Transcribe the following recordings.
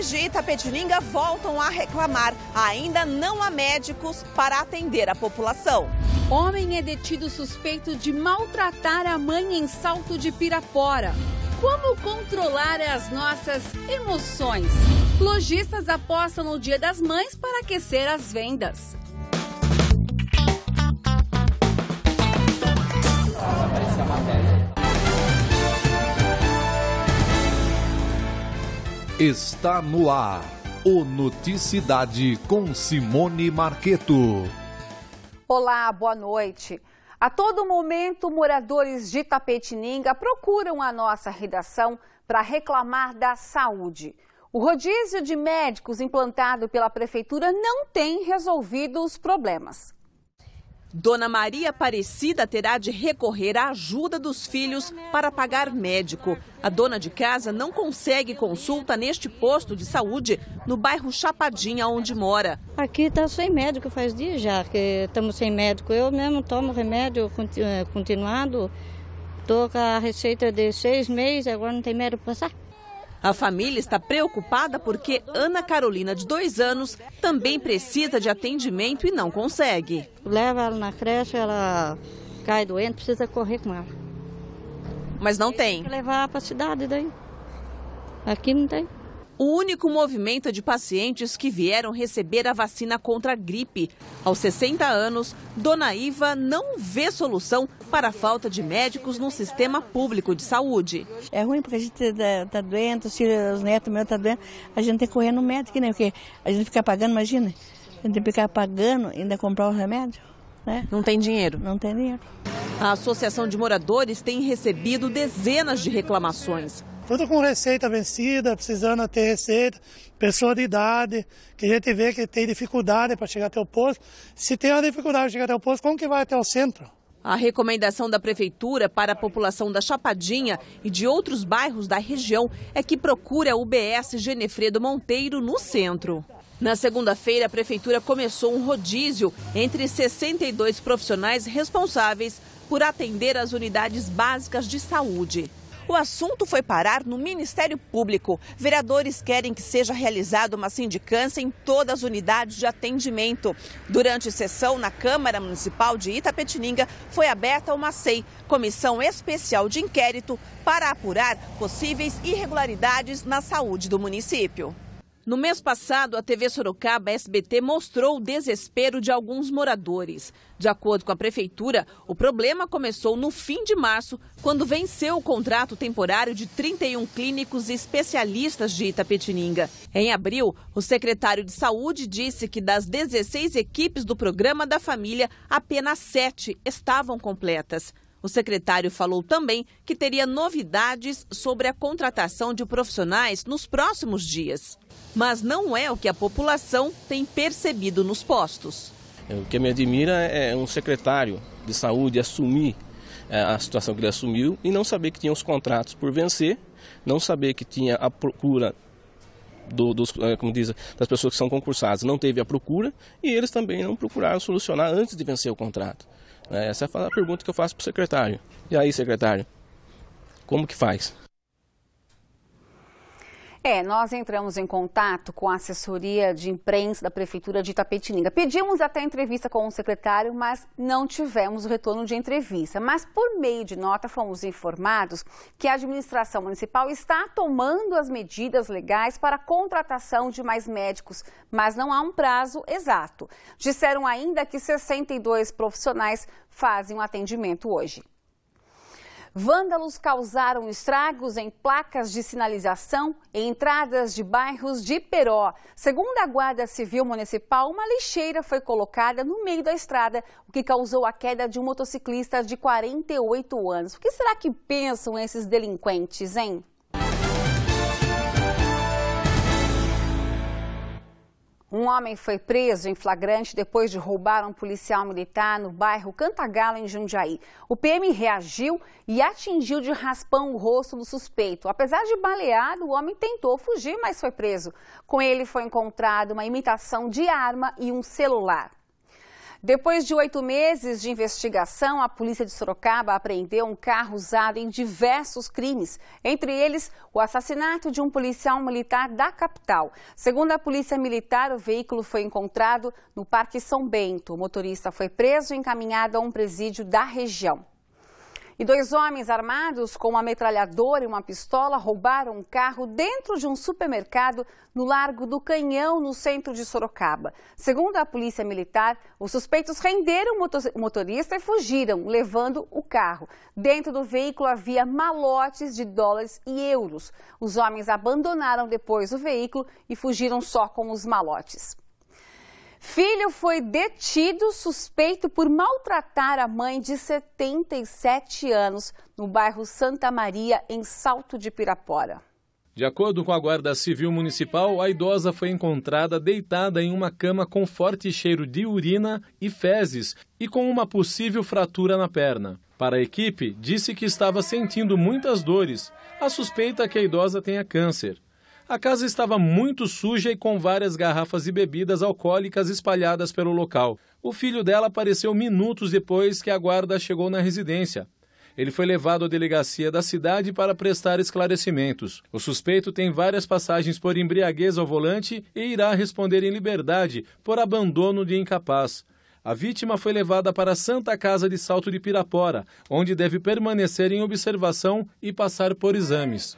moradores de Itapetininga voltam a reclamar. Ainda não há médicos para atender a população. Homem é detido suspeito de maltratar a mãe em Salto de Pirapora. Como controlar as nossas emoções? Lojistas apostam no Dia das Mães para aquecer as vendas. Está no ar o Noticidade com Simone Marqueto. Olá, boa noite. A todo momento, moradores de Tapetininga procuram a nossa redação para reclamar da saúde. O rodízio de médicos implantado pela prefeitura não tem resolvido os problemas. Dona Maria Aparecida terá de recorrer à ajuda dos filhos para pagar médico. A dona de casa não consegue consulta neste posto de saúde no bairro Chapadinha, onde mora. Aqui está sem médico faz dias já, que estamos sem médico. Eu mesmo tomo remédio eh, continuado, estou com a receita de seis meses, agora não tem médico para passar. A família está preocupada porque Ana Carolina, de dois anos, também precisa de atendimento e não consegue. Leva ela na creche, ela cai doente, precisa correr com ela. Mas não tem. tem levar para a cidade daí. Aqui não tem o único movimento é de pacientes que vieram receber a vacina contra a gripe. Aos 60 anos, Dona Iva não vê solução para a falta de médicos no sistema público de saúde. É ruim porque a gente está tá doente, os filhos, os netos meus estão tá doentes, a gente tem que correr no médico, né? Porque a gente fica pagando, imagina, a gente ficar pagando e ainda comprar o remédio. Né? Não tem dinheiro? Não tem dinheiro. A Associação de Moradores tem recebido dezenas de reclamações tudo com receita vencida, precisando ter receita, pessoa de idade, que a gente vê que tem dificuldade para chegar até o posto. Se tem uma dificuldade para chegar até o posto, como que vai até o centro? A recomendação da Prefeitura para a população da Chapadinha e de outros bairros da região é que procure a UBS Genefredo Monteiro no centro. Na segunda-feira, a Prefeitura começou um rodízio entre 62 profissionais responsáveis por atender as unidades básicas de saúde. O assunto foi parar no Ministério Público. Vereadores querem que seja realizada uma sindicância em todas as unidades de atendimento. Durante sessão na Câmara Municipal de Itapetininga, foi aberta uma CEI, Comissão Especial de Inquérito, para apurar possíveis irregularidades na saúde do município. No mês passado, a TV Sorocaba SBT mostrou o desespero de alguns moradores. De acordo com a prefeitura, o problema começou no fim de março, quando venceu o contrato temporário de 31 clínicos especialistas de Itapetininga. Em abril, o secretário de Saúde disse que das 16 equipes do programa da família, apenas sete estavam completas. O secretário falou também que teria novidades sobre a contratação de profissionais nos próximos dias. Mas não é o que a população tem percebido nos postos. É, o que me admira é um secretário de saúde assumir é, a situação que ele assumiu e não saber que tinha os contratos por vencer, não saber que tinha a procura do, dos, é, como diz, das pessoas que são concursadas, não teve a procura e eles também não procuraram solucionar antes de vencer o contrato. Essa é a pergunta que eu faço para o secretário. E aí, secretário, como que faz? É, nós entramos em contato com a assessoria de imprensa da Prefeitura de Itapetininga. Pedimos até entrevista com o secretário, mas não tivemos o retorno de entrevista. Mas por meio de nota fomos informados que a administração municipal está tomando as medidas legais para a contratação de mais médicos, mas não há um prazo exato. Disseram ainda que 62 profissionais fazem o um atendimento hoje. Vândalos causaram estragos em placas de sinalização e entradas de bairros de Peró. Segundo a Guarda Civil Municipal, uma lixeira foi colocada no meio da estrada, o que causou a queda de um motociclista de 48 anos. O que será que pensam esses delinquentes, hein? Um homem foi preso em flagrante depois de roubar um policial militar no bairro Cantagalo, em Jundiaí. O PM reagiu e atingiu de raspão o rosto do suspeito. Apesar de baleado, o homem tentou fugir, mas foi preso. Com ele foi encontrado uma imitação de arma e um celular. Depois de oito meses de investigação, a polícia de Sorocaba apreendeu um carro usado em diversos crimes, entre eles o assassinato de um policial militar da capital. Segundo a polícia militar, o veículo foi encontrado no Parque São Bento. O motorista foi preso e encaminhado a um presídio da região. E dois homens armados com uma metralhadora e uma pistola roubaram um carro dentro de um supermercado no Largo do Canhão, no centro de Sorocaba. Segundo a polícia militar, os suspeitos renderam o motorista e fugiram, levando o carro. Dentro do veículo havia malotes de dólares e euros. Os homens abandonaram depois o veículo e fugiram só com os malotes. Filho foi detido suspeito por maltratar a mãe de 77 anos no bairro Santa Maria, em Salto de Pirapora. De acordo com a Guarda Civil Municipal, a idosa foi encontrada deitada em uma cama com forte cheiro de urina e fezes e com uma possível fratura na perna. Para a equipe, disse que estava sentindo muitas dores. A suspeita é que a idosa tenha câncer. A casa estava muito suja e com várias garrafas e bebidas alcoólicas espalhadas pelo local. O filho dela apareceu minutos depois que a guarda chegou na residência. Ele foi levado à delegacia da cidade para prestar esclarecimentos. O suspeito tem várias passagens por embriaguez ao volante e irá responder em liberdade por abandono de incapaz. A vítima foi levada para a Santa Casa de Salto de Pirapora, onde deve permanecer em observação e passar por exames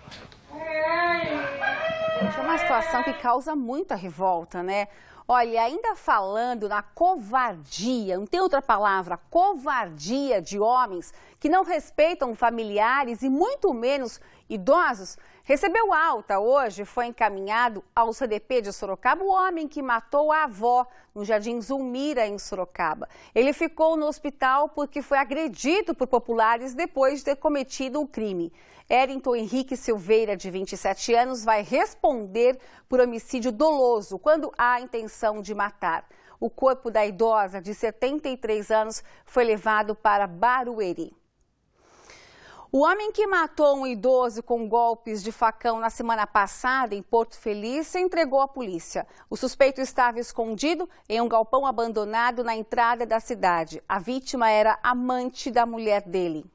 situação que causa muita revolta, né? Olha, ainda falando na covardia, não tem outra palavra, covardia de homens que não respeitam familiares e muito menos idosos, Recebeu alta hoje, foi encaminhado ao CDP de Sorocaba o homem que matou a avó no Jardim Zulmira, em Sorocaba. Ele ficou no hospital porque foi agredido por populares depois de ter cometido o crime. Erinton Henrique Silveira, de 27 anos, vai responder por homicídio doloso quando há a intenção de matar. O corpo da idosa, de 73 anos, foi levado para Barueri. O homem que matou um idoso com golpes de facão na semana passada em Porto Feliz se entregou à polícia. O suspeito estava escondido em um galpão abandonado na entrada da cidade. A vítima era amante da mulher dele.